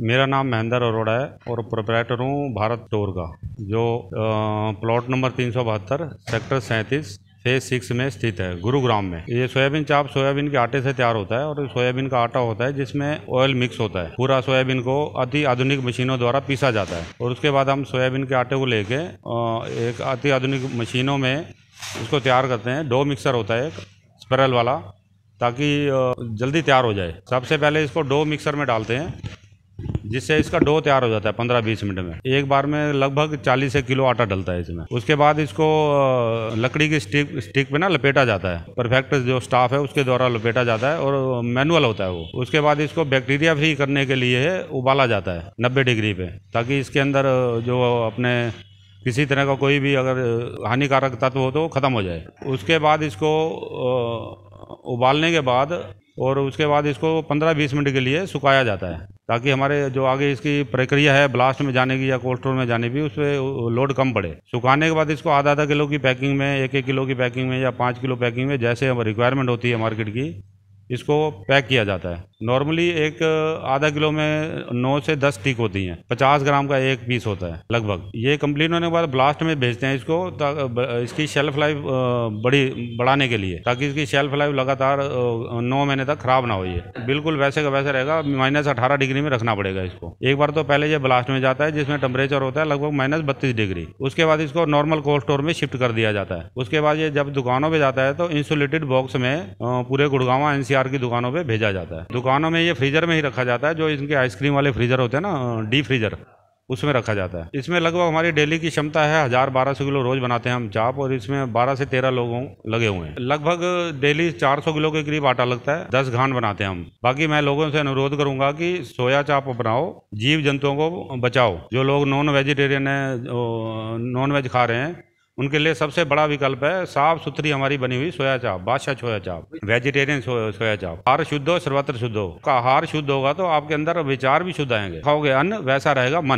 मेरा नाम महेंद्र अरोड़ा है और प्रोपराइटर हूँ भारत टोर का जो प्लॉट नंबर तीन सेक्टर सैंतीस फेज सिक्स में स्थित है गुरुग्राम में ये सोयाबीन चाप सोयाबीन के आटे से तैयार होता है और सोयाबीन का आटा होता है जिसमें ऑयल मिक्स होता है पूरा सोयाबीन को अति आधुनिक मशीनों द्वारा पीसा जाता है और उसके बाद हम सोयाबीन के आटे को लेके एक अति आधुनिक मशीनों में उसको तैयार करते हैं डो मिक्सर होता है एक स्परल वाला ताकि जल्दी तैयार हो जाए सबसे पहले इसको डो मिक्सर में डालते हैं जिससे इसका डो तैयार हो जाता है पंद्रह बीस मिनट में एक बार में लगभग चालीस से किलो आटा डलता है इसमें उसके बाद इसको लकड़ी की स्टिक स्टिक पे ना लपेटा जाता है परफेक्ट जो स्टाफ है उसके द्वारा लपेटा जाता है और मैनुअल होता है वो उसके बाद इसको बैक्टीरिया फ्री करने के लिए उबाला जाता है नब्बे डिग्री पे ताकि इसके अंदर जो अपने किसी तरह का कोई भी अगर हानिकारक तत्व हो तो ख़त्म हो जाए उसके बाद इसको उबालने के बाद और उसके बाद इसको 15-20 मिनट के लिए सुखाया जाता है ताकि हमारे जो आगे इसकी प्रक्रिया है ब्लास्ट में जाने की या कोल्ड स्टोर में जाने की उस पर लोड कम पड़े सुखाने के बाद इसको आधा आधा किलो की पैकिंग में एक एक किलो की पैकिंग में या पाँच किलो पैकिंग में जैसे रिक्वायरमेंट होती है मार्केट की इसको पैक किया जाता है नॉर्मली एक आधा किलो में नौ से दस टिक होती हैं पचास ग्राम का एक पीस होता है लगभग ये कंप्लीट होने के बाद ब्लास्ट में भेजते हैं इसको इसकी शेल्फ लाइफ बड़ी बढ़ाने के लिए ताकि इसकी शेल्फ लाइफ लगातार नौ महीने तक खराब ना हो ये बिल्कुल वैसे का वैसे रहेगा माइनस अठारह डिग्री में रखना पड़ेगा इसको एक बार तो पहले ये ब्लास्ट में जाता है जिसमें टेम्परेचर होता है लगभग माइनस बत्तीस डिग्री उसके बाद इसको नॉर्मल कोल्ड स्टोर में शिफ्ट कर दिया जाता है उसके बाद ये जब दुकानों पर जाता है तो इंसुलेटेड बॉक्स में पूरे गुड़गावा एनसीआर एनसीआर की दुकानों पे भेजा जाता है दुकानों में ये फ्रीजर में ही रखा जाता है जो इनके आइसक्रीम वाले फ्रीजर होते हैं ना डी फ्रीजर उसमें रखा जाता है इसमें लगभग हमारी डेली की क्षमता है हज़ार बारह सौ किलो रोज़ बनाते हैं हम चाप और इसमें बारह से तेरह लोगों लगे हुए हैं लगभग डेली चार सौ किलो के करीब आटा लगता है दस घान बनाते हैं हम बाकी मैं लोगों से अनुरोध करूंगा कि सोया चाप बनाओ जीव जंतुओं को बचाओ जो लोग नॉन वेजिटेरियन है नॉन वेज खा रहे हैं उनके लिए सबसे बड़ा विकल्प है साफ सुथरी हमारी बनी हुई सोया चाप बादशाह सोया चाप वेजिटेरियन सोया चाप हार शुद्ध हो सर्वत्र शुद्ध हो आहार शुद्ध होगा तो आपके अंदर विचार भी शुद्ध आएंगे खाओगे अन्न वैसा रहेगा मन